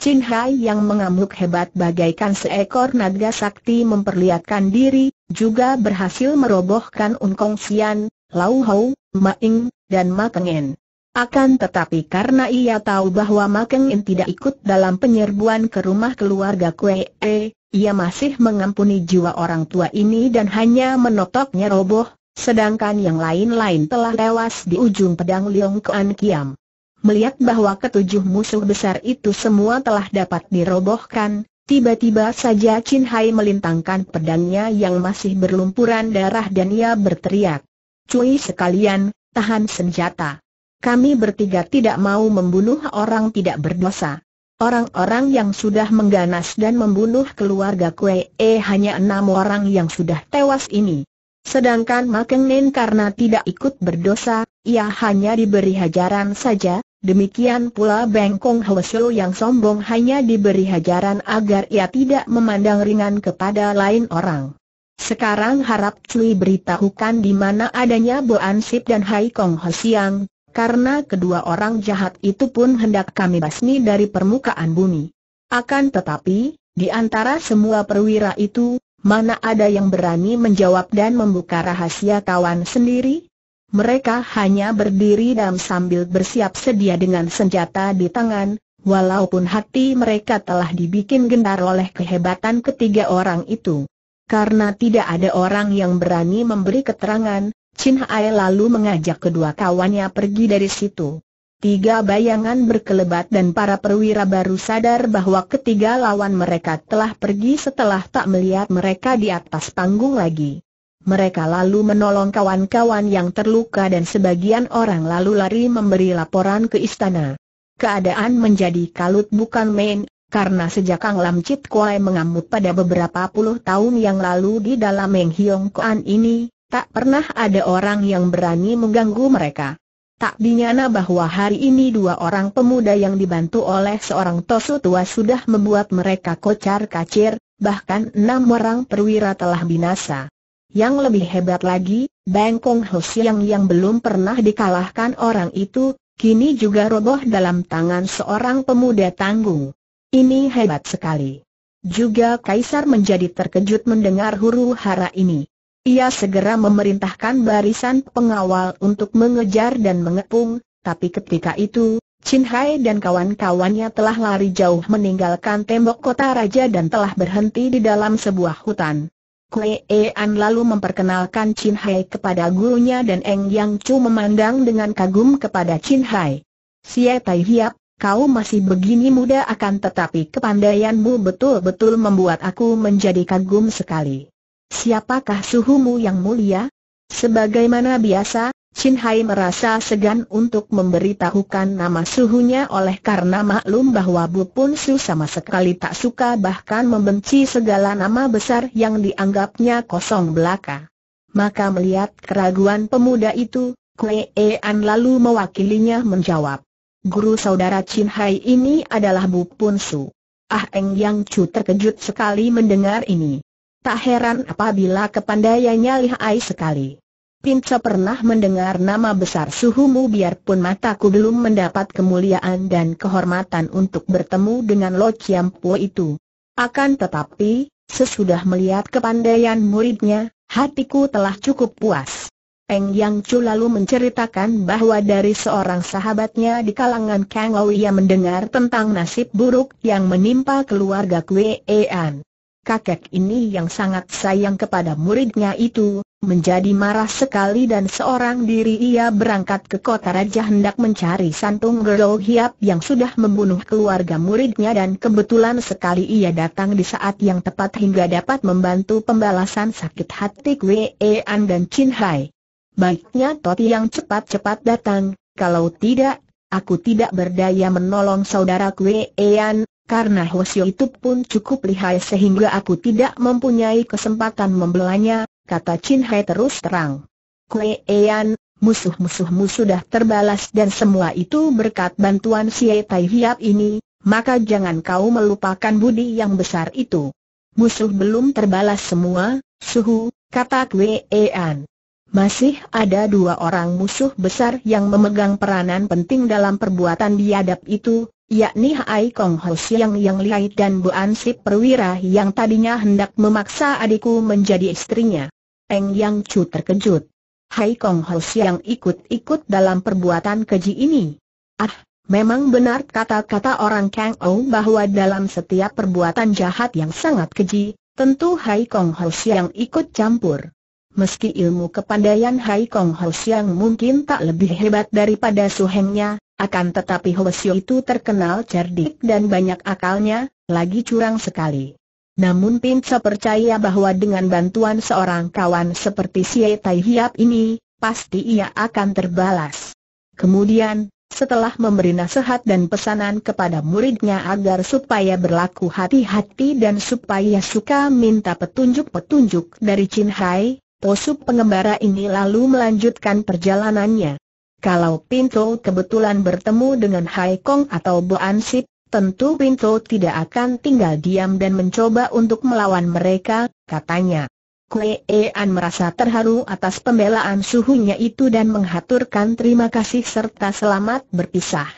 Chin Hai yang mengamuk hebat bagaikan seekor naga sakti memperlihatkan diri, juga berhasil merobohkan Unkong Sian, Lau Hou, Ma Ing, dan Ma Kengen. Akan tetapi karena ia tahu bahwa Ma Makengin tidak ikut dalam penyerbuan ke rumah keluarga Kue, e, ia masih mengampuni jiwa orang tua ini dan hanya menotoknya roboh, sedangkan yang lain-lain telah tewas di ujung pedang Liong Kuan Kiam. Melihat bahwa ketujuh musuh besar itu semua telah dapat dirobohkan, tiba-tiba saja Chin Hai melintangkan pedangnya yang masih berlumpuran darah dan ia berteriak. Cui sekalian, tahan senjata. Kami bertiga tidak mau membunuh orang tidak berdosa. Orang-orang yang sudah mengganas dan membunuh keluarga Kue E eh, hanya enam orang yang sudah tewas ini. Sedangkan Makeng Nen karena tidak ikut berdosa, ia hanya diberi hajaran saja, demikian pula Bengkong Hwesyo yang sombong hanya diberi hajaran agar ia tidak memandang ringan kepada lain orang. Sekarang harap Cui beritahukan di mana adanya Boan Sip dan Hai Kong Ho karena kedua orang jahat itu pun hendak kami basmi dari permukaan bumi. Akan tetapi, di antara semua perwira itu, mana ada yang berani menjawab dan membuka rahasia kawan sendiri? Mereka hanya berdiri dan sambil bersiap sedia dengan senjata di tangan, walaupun hati mereka telah dibikin gendar oleh kehebatan ketiga orang itu. Karena tidak ada orang yang berani memberi keterangan, Chin Hai lalu mengajak kedua kawannya pergi dari situ. Tiga bayangan berkelebat dan para perwira baru sadar bahwa ketiga lawan mereka telah pergi setelah tak melihat mereka di atas panggung lagi. Mereka lalu menolong kawan-kawan yang terluka dan sebagian orang lalu lari memberi laporan ke istana. Keadaan menjadi kalut bukan main, karena sejak Kang Lam Chit Kuai mengamuk pada beberapa puluh tahun yang lalu di dalam Meng Hiong Kuan ini, tak pernah ada orang yang berani mengganggu mereka. Tak dinyana bahwa hari ini dua orang pemuda yang dibantu oleh seorang tosu tua sudah membuat mereka kocar kacir, bahkan enam orang perwira telah binasa. Yang lebih hebat lagi, Bangkong Hosiang yang belum pernah dikalahkan orang itu, kini juga roboh dalam tangan seorang pemuda tanggung. Ini hebat sekali. Juga Kaisar menjadi terkejut mendengar huru hara ini. Ia segera memerintahkan barisan pengawal untuk mengejar dan mengepung, tapi ketika itu, Chin Hai dan kawan-kawannya telah lari jauh meninggalkan tembok kota raja dan telah berhenti di dalam sebuah hutan. Kue E An lalu memperkenalkan Chin Hai kepada gurunya dan Eng Yang Chu memandang dengan kagum kepada Chin Hai. Xie Tai Hiap, kau masih begini muda akan tetapi kepandaianmu betul-betul membuat aku menjadi kagum sekali. Siapakah suhumu yang mulia? Sebagaimana biasa, Chin Hai merasa segan untuk memberitahukan nama suhunya oleh karena maklum bahwa Bu Pun Su sama sekali tak suka bahkan membenci segala nama besar yang dianggapnya kosong belaka. Maka melihat keraguan pemuda itu, Kue E An lalu mewakilinya menjawab. Guru saudara Chin Hai ini adalah Bu Pun Su. Ah Eng Yang Chu terkejut sekali mendengar ini. Tak heran apabila kepandaiannya lihai sekali. Pinca pernah mendengar nama besar suhumu biarpun mataku belum mendapat kemuliaan dan kehormatan untuk bertemu dengan Lo Chiampo itu. Akan tetapi, sesudah melihat kepandaian muridnya, hatiku telah cukup puas. Peng Yang Chu lalu menceritakan bahwa dari seorang sahabatnya di kalangan Kang ia mendengar tentang nasib buruk yang menimpa keluarga An kakek ini yang sangat sayang kepada muridnya itu, menjadi marah sekali dan seorang diri ia berangkat ke kota raja hendak mencari santung Gerol Hiap yang sudah membunuh keluarga muridnya dan kebetulan sekali ia datang di saat yang tepat hingga dapat membantu pembalasan sakit hati Kwe An dan Chin Hai. Baiknya Toti yang cepat-cepat datang, kalau tidak, aku tidak berdaya menolong saudara Kwe An, karena Hosio itu pun cukup lihai sehingga aku tidak mempunyai kesempatan membelanya, kata Chin Hai terus terang. Kue Ean, musuh-musuhmu sudah terbalas dan semua itu berkat bantuan si Tai Hiap ini, maka jangan kau melupakan budi yang besar itu. Musuh belum terbalas semua, suhu, kata Kue Ean. Masih ada dua orang musuh besar yang memegang peranan penting dalam perbuatan biadab itu, yakni Hai Kong Ho Siang yang lihai dan Bu Ansip Perwira yang tadinya hendak memaksa adikku menjadi istrinya. Eng Yang Chu terkejut. Hai Kong Ho Siang ikut-ikut dalam perbuatan keji ini. Ah, Memang benar kata-kata orang Kang Ou bahwa dalam setiap perbuatan jahat yang sangat keji, tentu Hai Kong Ho Siang ikut campur. Meski ilmu kepandaian Hai Kong Ho Siang mungkin tak lebih hebat daripada suhengnya, akan tetapi Hwesio itu terkenal cerdik dan banyak akalnya, lagi curang sekali. Namun Pinca percaya bahwa dengan bantuan seorang kawan seperti Si Tai Hiap ini, pasti ia akan terbalas. Kemudian, setelah memberi nasihat dan pesanan kepada muridnya agar supaya berlaku hati-hati dan supaya suka minta petunjuk-petunjuk dari Chin Hai, posup pengembara ini lalu melanjutkan perjalanannya. Kalau Pinto kebetulan bertemu dengan Hai Kong atau Bo Ansip, tentu Pinto tidak akan tinggal diam dan mencoba untuk melawan mereka, katanya. Kue An merasa terharu atas pembelaan suhunya itu dan menghaturkan terima kasih serta selamat berpisah.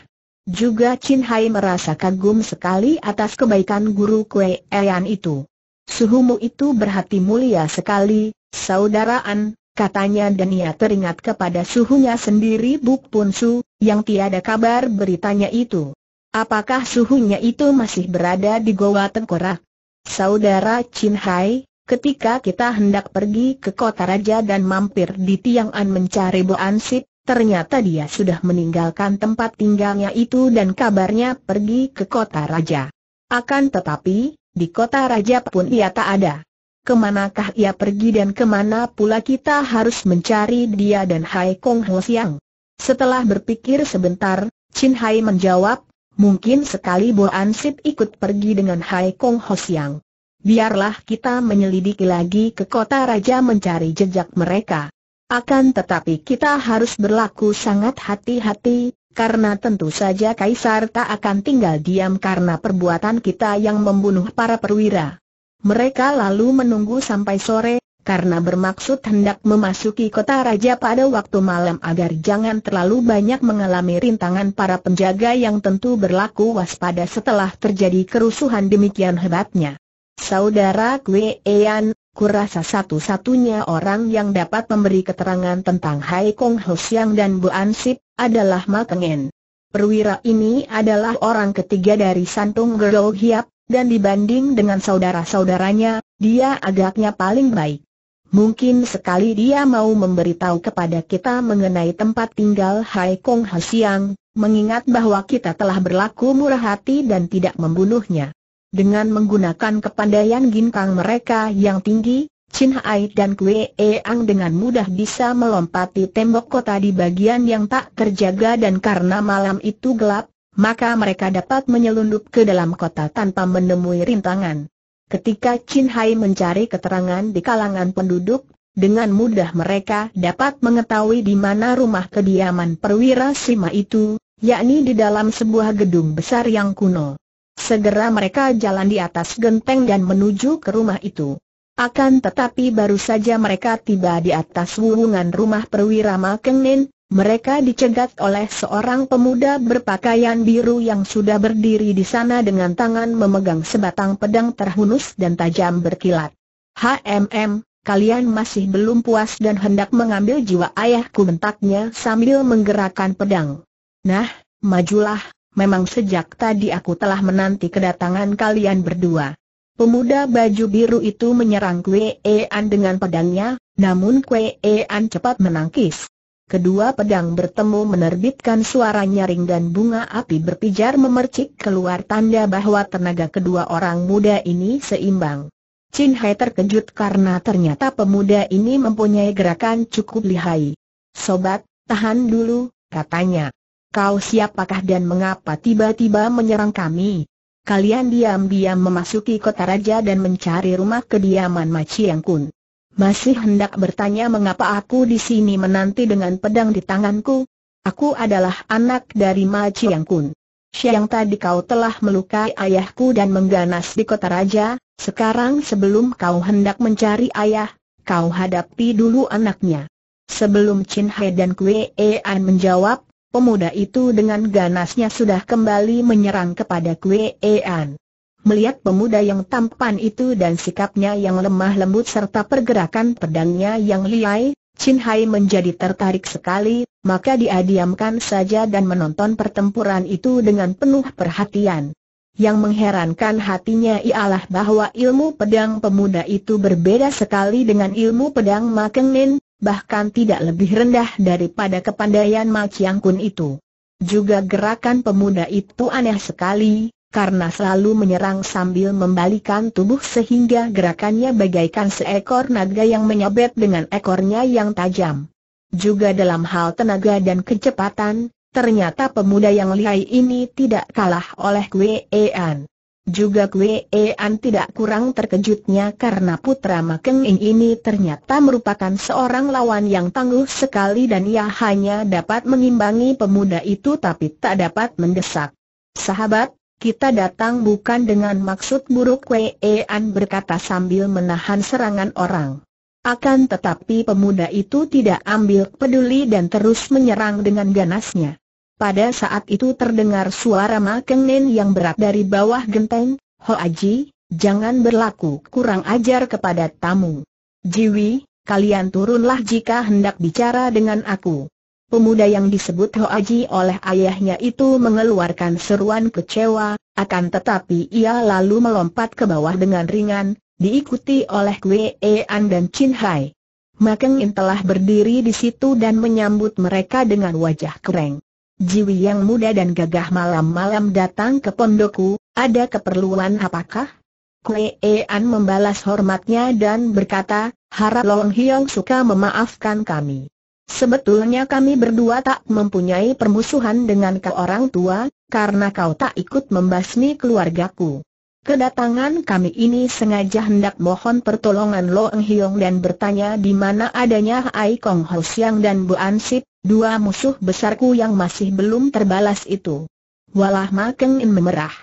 Juga Chin Hai merasa kagum sekali atas kebaikan guru Kue Ean itu. Suhumu itu berhati mulia sekali, saudaraan, katanya dan ia teringat kepada suhunya sendiri Buk Pun Su, yang tiada kabar beritanya itu. Apakah suhunya itu masih berada di Goa Tengkorak? Saudara Chin Hai, ketika kita hendak pergi ke kota raja dan mampir di Tiang An mencari Bo An Ansip, ternyata dia sudah meninggalkan tempat tinggalnya itu dan kabarnya pergi ke kota raja. Akan tetapi, di kota raja pun ia tak ada kemanakah ia pergi dan kemana pula kita harus mencari dia dan Hai Kong Ho Siang. Setelah berpikir sebentar, Chin Hai menjawab, mungkin sekali Bo An Sip ikut pergi dengan Hai Kong Ho Siang. Biarlah kita menyelidiki lagi ke kota raja mencari jejak mereka. Akan tetapi kita harus berlaku sangat hati-hati, karena tentu saja Kaisar tak akan tinggal diam karena perbuatan kita yang membunuh para perwira. Mereka lalu menunggu sampai sore, karena bermaksud hendak memasuki kota raja pada waktu malam agar jangan terlalu banyak mengalami rintangan para penjaga yang tentu berlaku waspada setelah terjadi kerusuhan demikian hebatnya. Saudara Kwe Ean, kurasa satu-satunya orang yang dapat memberi keterangan tentang Hai Kong Ho Siang dan Bu Ansip adalah Makeng En. Perwira ini adalah orang ketiga dari Santung Gerou Hiap, dan dibanding dengan saudara-saudaranya, dia agaknya paling baik. Mungkin sekali dia mau memberitahu kepada kita mengenai tempat tinggal Hai Kong Hasiang, mengingat bahwa kita telah berlaku murah hati dan tidak membunuhnya. Dengan menggunakan kepandaian ginkang mereka yang tinggi, Chin Hai dan Kue Ang dengan mudah bisa melompati tembok kota di bagian yang tak terjaga dan karena malam itu gelap, maka mereka dapat menyelundup ke dalam kota tanpa menemui rintangan. Ketika Chin Hai mencari keterangan di kalangan penduduk, dengan mudah mereka dapat mengetahui di mana rumah kediaman perwira Sima itu, yakni di dalam sebuah gedung besar yang kuno. Segera mereka jalan di atas genteng dan menuju ke rumah itu. Akan tetapi baru saja mereka tiba di atas wuwungan rumah perwira Makengnin, mereka dicegat oleh seorang pemuda berpakaian biru yang sudah berdiri di sana dengan tangan memegang sebatang pedang terhunus dan tajam berkilat. HMM, kalian masih belum puas dan hendak mengambil jiwa ayahku bentaknya sambil menggerakkan pedang. Nah, majulah, memang sejak tadi aku telah menanti kedatangan kalian berdua. Pemuda baju biru itu menyerang Kwe An dengan pedangnya, namun Kwe An cepat menangkis. Kedua pedang bertemu menerbitkan suara nyaring dan bunga api berpijar memercik keluar tanda bahwa tenaga kedua orang muda ini seimbang. Chin Hai terkejut karena ternyata pemuda ini mempunyai gerakan cukup lihai. Sobat, tahan dulu, katanya. Kau siapakah dan mengapa tiba-tiba menyerang kami? Kalian diam-diam memasuki kota raja dan mencari rumah kediaman Yang Kun. Masih hendak bertanya mengapa aku di sini menanti dengan pedang di tanganku? Aku adalah anak dari Ma Chiang Kun. Siang tadi kau telah melukai ayahku dan mengganas di kota raja, sekarang sebelum kau hendak mencari ayah, kau hadapi dulu anaknya. Sebelum Chin Hai dan Kue An menjawab, pemuda itu dengan ganasnya sudah kembali menyerang kepada Kue An. Melihat pemuda yang tampan itu dan sikapnya yang lemah lembut serta pergerakan pedangnya yang liai, Chin Hai menjadi tertarik sekali, maka dia diamkan saja dan menonton pertempuran itu dengan penuh perhatian. Yang mengherankan hatinya ialah bahwa ilmu pedang pemuda itu berbeda sekali dengan ilmu pedang Ma Keng Nin, bahkan tidak lebih rendah daripada kepandaian Ma Chiang Kun itu. Juga gerakan pemuda itu aneh sekali, karena selalu menyerang sambil membalikan tubuh sehingga gerakannya bagaikan seekor naga yang menyabet dengan ekornya yang tajam. Juga dalam hal tenaga dan kecepatan, ternyata pemuda yang lihai ini tidak kalah oleh Kwe Ean. Juga Kwe Ean tidak kurang terkejutnya karena putra Makeng Ing ini ternyata merupakan seorang lawan yang tangguh sekali dan ia hanya dapat mengimbangi pemuda itu tapi tak dapat mendesak. Sahabat, kita datang bukan dengan maksud buruk An berkata sambil menahan serangan orang. Akan tetapi pemuda itu tidak ambil peduli dan terus menyerang dengan ganasnya. Pada saat itu terdengar suara Makeng Nen yang berat dari bawah genteng, Ho Aji, jangan berlaku kurang ajar kepada tamu. Jiwi, kalian turunlah jika hendak bicara dengan aku. Pemuda yang disebut Hoaji oleh ayahnya itu mengeluarkan seruan kecewa, akan tetapi ia lalu melompat ke bawah dengan ringan, diikuti oleh Kwe An dan Chin Hai. Makeng In telah berdiri di situ dan menyambut mereka dengan wajah kereng. Jiwi yang muda dan gagah malam-malam datang ke pondokku, ada keperluan apakah? Kwe An membalas hormatnya dan berkata, harap Long Hiong suka memaafkan kami. Sebetulnya kami berdua tak mempunyai permusuhan dengan kau orang tua, karena kau tak ikut membasmi keluargaku. Kedatangan kami ini sengaja hendak mohon pertolongan Lo Eng Hiong dan bertanya di mana adanya Ai Kong Ho Siang dan Bu Ansip, dua musuh besarku yang masih belum terbalas itu. Walah Makeng In memerah.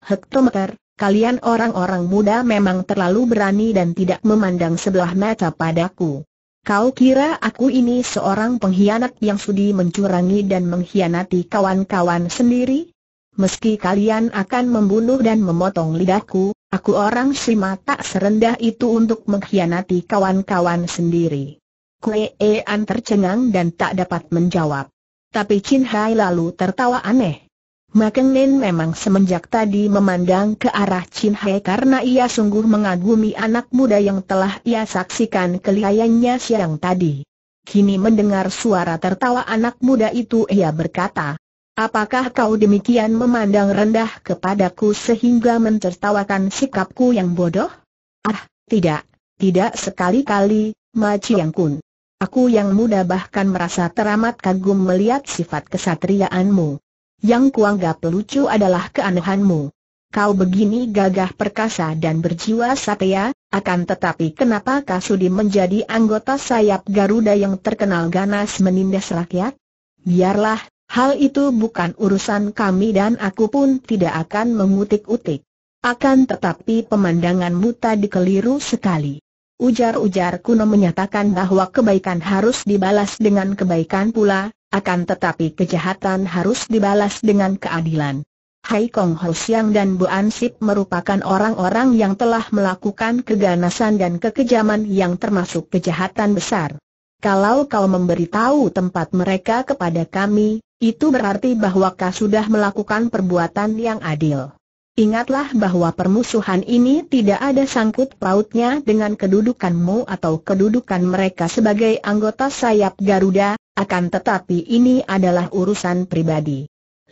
Hektometer, kalian orang-orang muda memang terlalu berani dan tidak memandang sebelah mata padaku. Kau kira aku ini seorang pengkhianat yang sudi mencurangi dan mengkhianati kawan-kawan sendiri? Meski kalian akan membunuh dan memotong lidahku, aku orang Sima tak serendah itu untuk mengkhianati kawan-kawan sendiri. Kue An tercengang dan tak dapat menjawab. Tapi Chin Hai lalu tertawa aneh. Makeng Nen memang semenjak tadi memandang ke arah Chin He karena ia sungguh mengagumi anak muda yang telah ia saksikan kelihayannya siang tadi. Kini mendengar suara tertawa anak muda itu ia berkata, Apakah kau demikian memandang rendah kepadaku sehingga mencertawakan sikapku yang bodoh? Ah, tidak, tidak sekali-kali, Ma Chiang Kun. Aku yang muda bahkan merasa teramat kagum melihat sifat kesatriaanmu. Yang kuanggap lucu adalah keanehanmu. Kau begini gagah perkasa dan berjiwa satya, akan tetapi kenapa Kasudi menjadi anggota sayap Garuda yang terkenal ganas menindas rakyat? Biarlah, hal itu bukan urusan kami dan aku pun tidak akan mengutik-utik. Akan tetapi pemandangan tadi dikeliru sekali. Ujar-ujar kuno menyatakan bahwa kebaikan harus dibalas dengan kebaikan pula, akan tetapi kejahatan harus dibalas dengan keadilan. Hai Kong Ho Siang dan Bu Ansip merupakan orang-orang yang telah melakukan keganasan dan kekejaman yang termasuk kejahatan besar. Kalau kau memberitahu tempat mereka kepada kami, itu berarti bahwa kau sudah melakukan perbuatan yang adil. Ingatlah bahwa permusuhan ini tidak ada sangkut pautnya dengan kedudukanmu atau kedudukan mereka sebagai anggota sayap Garuda, akan tetapi ini adalah urusan pribadi.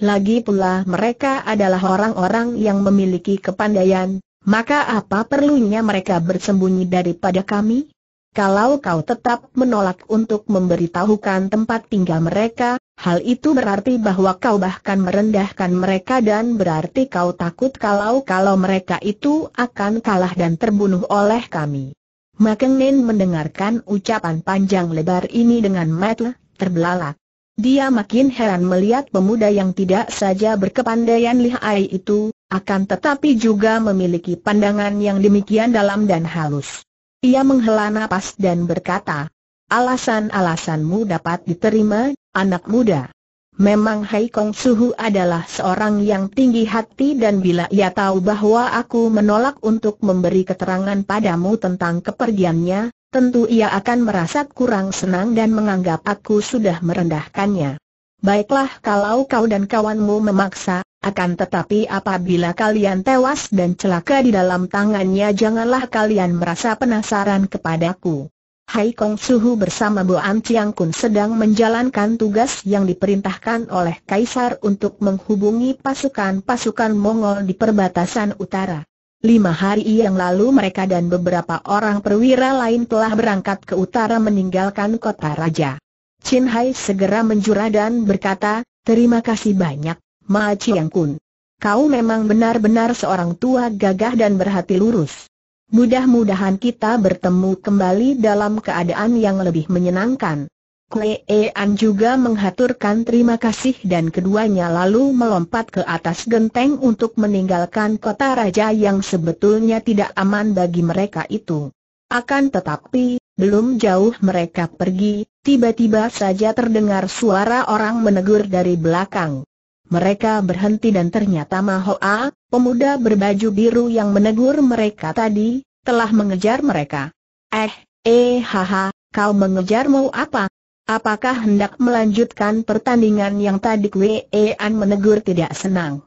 Lagi pula mereka adalah orang-orang yang memiliki kepandaian, maka apa perlunya mereka bersembunyi daripada kami? Kalau kau tetap menolak untuk memberitahukan tempat tinggal mereka, hal itu berarti bahwa kau bahkan merendahkan mereka dan berarti kau takut kalau-kalau mereka itu akan kalah dan terbunuh oleh kami. Makengin mendengarkan ucapan panjang lebar ini dengan mata terbelalak. Dia makin heran melihat pemuda yang tidak saja berkepandaian lihai itu, akan tetapi juga memiliki pandangan yang demikian dalam dan halus. Ia menghela nafas dan berkata, Alasan-alasanmu dapat diterima, anak muda. Memang Hai Kong Suhu adalah seorang yang tinggi hati dan bila ia tahu bahwa aku menolak untuk memberi keterangan padamu tentang kepergiannya, tentu ia akan merasa kurang senang dan menganggap aku sudah merendahkannya. Baiklah kalau kau dan kawanmu memaksa, akan tetapi apabila kalian tewas dan celaka di dalam tangannya janganlah kalian merasa penasaran kepadaku. Hai Kong Suhu bersama Bu An Chiang Kun sedang menjalankan tugas yang diperintahkan oleh Kaisar untuk menghubungi pasukan-pasukan Mongol di perbatasan utara. Lima hari yang lalu mereka dan beberapa orang perwira lain telah berangkat ke utara meninggalkan kota raja. Chin Hai segera menjura dan berkata, terima kasih banyak, Ma Chiang Kun. Kau memang benar-benar seorang tua gagah dan berhati lurus. Mudah-mudahan kita bertemu kembali dalam keadaan yang lebih menyenangkan. Klean juga menghaturkan terima kasih dan keduanya lalu melompat ke atas genteng untuk meninggalkan kota raja yang sebetulnya tidak aman bagi mereka itu. Akan tetapi, belum jauh mereka pergi, tiba-tiba saja terdengar suara orang menegur dari belakang. Mereka berhenti dan ternyata Mahoa, pemuda berbaju biru yang menegur mereka tadi, telah mengejar mereka. Eh, eh haha, kau mengejar mau apa? Apakah hendak melanjutkan pertandingan yang tadi Wei An menegur tidak senang?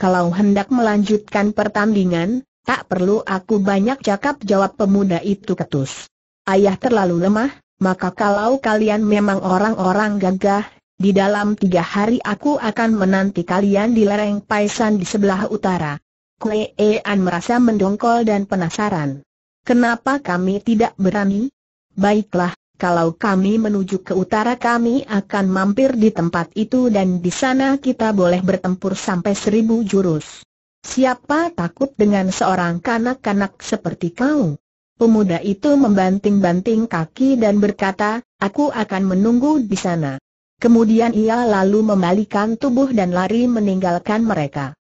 Kalau hendak melanjutkan pertandingan, tak perlu aku banyak cakap jawab pemuda itu ketus. Ayah terlalu lemah, maka kalau kalian memang orang-orang gagah, di dalam tiga hari aku akan menanti kalian di lereng Paisan di sebelah utara. Wei An merasa mendongkol dan penasaran. Kenapa kami tidak berani? Baiklah, kalau kami menuju ke utara kami akan mampir di tempat itu dan di sana kita boleh bertempur sampai seribu jurus. Siapa takut dengan seorang kanak-kanak seperti kau? Pemuda itu membanting-banting kaki dan berkata, aku akan menunggu di sana. Kemudian ia lalu membalikan tubuh dan lari meninggalkan mereka.